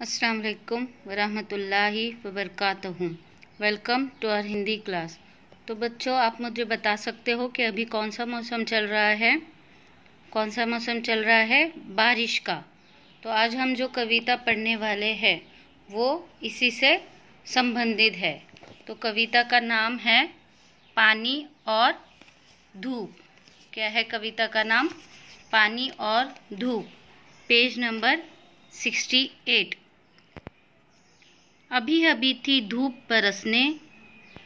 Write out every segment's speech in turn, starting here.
असलकम वरहि वबरक welcome to our Hindi class तो बच्चों आप मुझे बता सकते हो कि अभी कौन सा मौसम चल रहा है कौन सा मौसम चल रहा है बारिश का तो आज हम जो कविता पढ़ने वाले हैं वो इसी से संबंधित है तो कविता का नाम है पानी और धूप क्या है कविता का नाम पानी और धूप पेज नंबर सिक्सटी एट अभी अभी थी धूप बरसने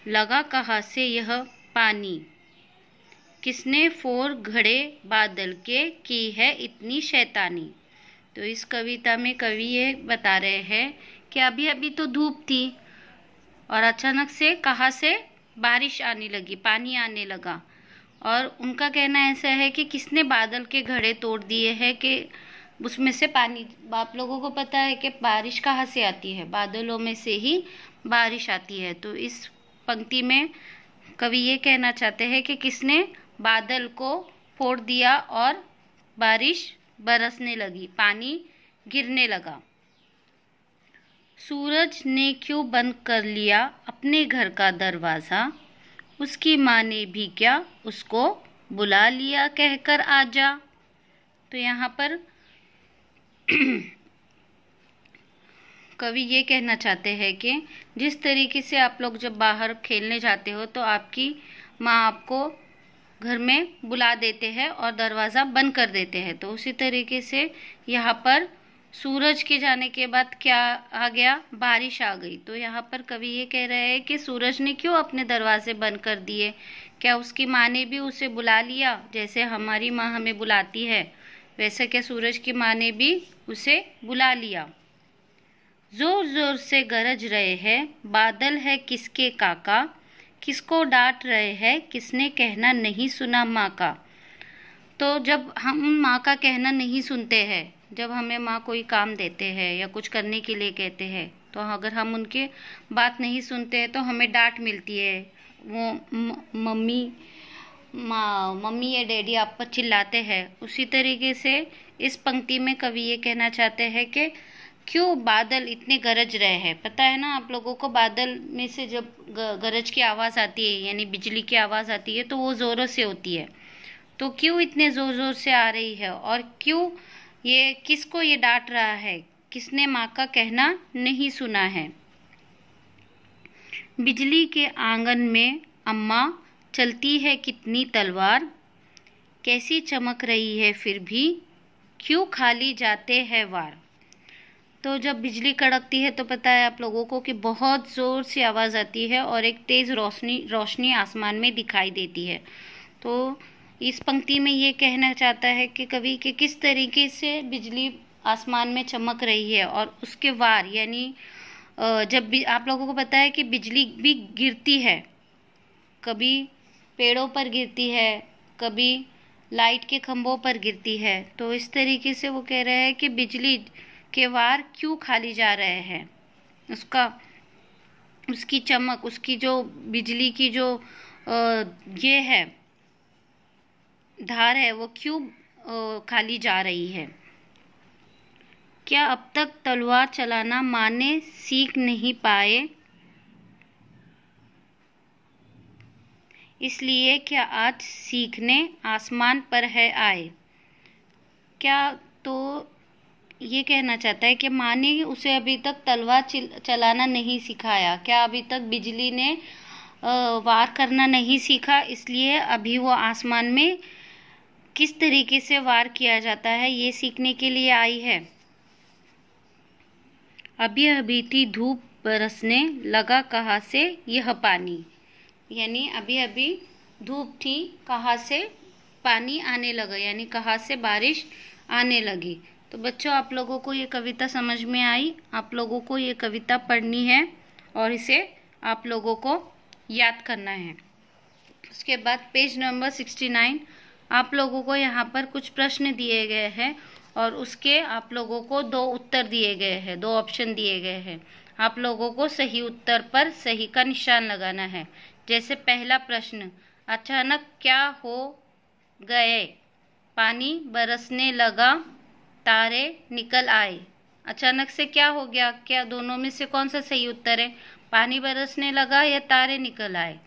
लगा कहाँ से यह पानी किसने फोर घड़े बादल के की है इतनी शैतानी तो इस कविता में कवि ये बता रहे हैं कि अभी अभी तो धूप थी और अचानक से कहाँ से बारिश आने लगी पानी आने लगा और उनका कहना ऐसा है कि किसने बादल के घड़े तोड़ दिए हैं कि उसमें से पानी आप लोगों को पता है कि बारिश कहाँ से आती है बादलों में से ही बारिश आती है तो इस पंक्ति में कवि ये कहना चाहते हैं कि किसने बादल को फोड़ दिया और बारिश बरसने लगी पानी गिरने लगा सूरज ने क्यों बंद कर लिया अपने घर का दरवाज़ा उसकी माँ ने भी क्या उसको बुला लिया कहकर आजा तो यहाँ पर कवि ये कहना चाहते हैं कि जिस तरीके से आप लोग जब बाहर खेलने जाते हो तो आपकी माँ आपको घर में बुला देते हैं और दरवाज़ा बंद कर देते हैं तो उसी तरीके से यहाँ पर सूरज के जाने के बाद क्या आ गया बारिश आ गई तो यहाँ पर कवि ये कह रहे हैं कि सूरज ने क्यों अपने दरवाजे बंद कर दिए क्या उसकी माँ ने भी उसे बुला लिया जैसे हमारी माँ हमें बुलाती है वैसा क्या सूरज की माँ ने भी उसे बुला लिया जोर जोर से गरज रहे हैं बादल है किसके काका किसको डांट रहे हैं किसने कहना नहीं सुना माँ का तो जब हम माँ का कहना नहीं सुनते हैं जब हमें माँ कोई काम देते हैं या कुछ करने के लिए कहते हैं तो अगर हम उनके बात नहीं सुनते हैं तो हमें डांट मिलती है वो मम्मी मम्मी या डैडी आप पर चिल्लाते हैं उसी तरीके से इस पंक्ति में कवि ये कहना चाहते हैं कि क्यों बादल इतने गरज रहे हैं पता है ना आप लोगों को बादल में से जब गरज की आवाज़ आती है यानी बिजली की आवाज़ आती है तो वो ज़ोरों से होती है तो क्यों इतने ज़ोर ज़ोर से आ रही है और क्यों ये किसको ये डांट रहा है किसने माँ का कहना नहीं सुना है बिजली के आंगन में अम्मा चलती है कितनी तलवार कैसी चमक रही है फिर भी क्यों खाली जाते हैं वार तो जब बिजली कड़कती है तो पता है आप लोगों को कि बहुत ज़ोर से आवाज़ आती है और एक तेज़ रोशनी रोशनी आसमान में दिखाई देती है तो इस पंक्ति में ये कहना चाहता है कि कवि के किस तरीके से बिजली आसमान में चमक रही है और उसके वार यानी जब भी आप लोगों को पता है कि बिजली भी गिरती है कभी पेड़ों पर गिरती है कभी लाइट के खंभों पर गिरती है तो इस तरीके से वो कह रहे हैं कि बिजली के वार क्यों खाली जा रहे हैं उसका उसकी चमक उसकी जो बिजली की जो ये है धार है वो क्यों खाली जा रही है क्या अब तक तलवार चलाना माने सीख नहीं पाए इसलिए क्या आज सीखने आसमान पर है आए क्या तो ये कहना चाहता है कि माँ ने उसे अभी तक तलवार चलाना नहीं सिखाया क्या अभी तक बिजली ने वार करना नहीं सीखा इसलिए अभी वो आसमान में किस तरीके से वार किया जाता है ये सीखने के लिए आई है अभी अभी थी धूप बरसने लगा कहाँ से यह पानी यानी अभी अभी धूप थी कहाँ से पानी आने लगा यानी कहाँ से बारिश आने लगी तो बच्चों आप लोगों को ये कविता समझ में आई आप लोगों को ये कविता पढ़नी है और इसे आप लोगों को याद करना है उसके बाद पेज नंबर सिक्सटी नाइन आप लोगों को यहाँ पर कुछ प्रश्न दिए गए हैं और उसके आप लोगों को दो उत्तर दिए गए हैं दो ऑप्शन दिए गए हैं आप लोगों को सही उत्तर पर सही का निशान लगाना है जैसे पहला प्रश्न अचानक क्या हो गए पानी बरसने लगा तारे निकल आए अचानक से क्या हो गया क्या दोनों में से कौन सा सही उत्तर है पानी बरसने लगा या तारे निकल आए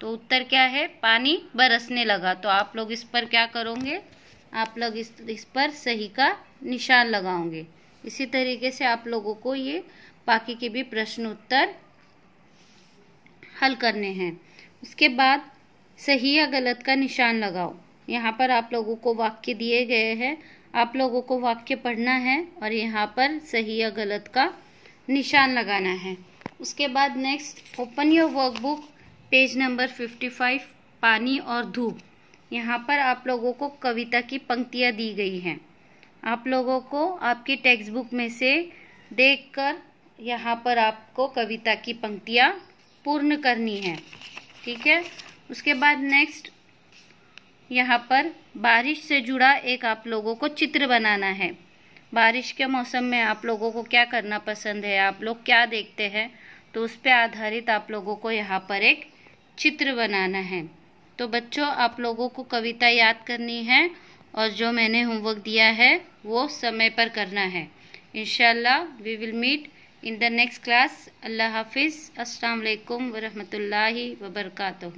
तो उत्तर क्या है पानी बरसने लगा तो आप लोग इस पर क्या करोगे आप लोग इस इस पर सही का निशान लगाओगे इसी तरीके से आप लोगों को ये बाकी के भी प्रश्न उत्तर हल करने हैं उसके बाद सही या गलत का निशान लगाओ यहाँ पर आप लोगों को वाक्य दिए गए हैं आप लोगों को वाक्य पढ़ना है और यहाँ पर सही या गलत का निशान लगाना है उसके बाद next open your workbook page number fifty five पानी और धूप यहाँ पर आप लोगों को कविता की पंक्तियाँ दी गई हैं आप लोगों को आपकी टेक्स्ट बुक में से देखकर यहाँ पर आपको कविता की पंक्तियाँ पूर्ण करनी है ठीक है उसके बाद नेक्स्ट यहाँ पर बारिश से जुड़ा एक आप लोगों को चित्र बनाना है बारिश के मौसम में आप लोगों को क्या करना पसंद है आप लोग क्या देखते हैं तो उस पर आधारित आप लोगों को यहाँ पर एक चित्र बनाना है तो बच्चों आप लोगों को कविता याद करनी है और जो मैंने होमवर्क दिया है वो समय पर करना है इनशाला we will meet in the next class allah hafiz assalamu alaikum warahmatullahi wabarakatuh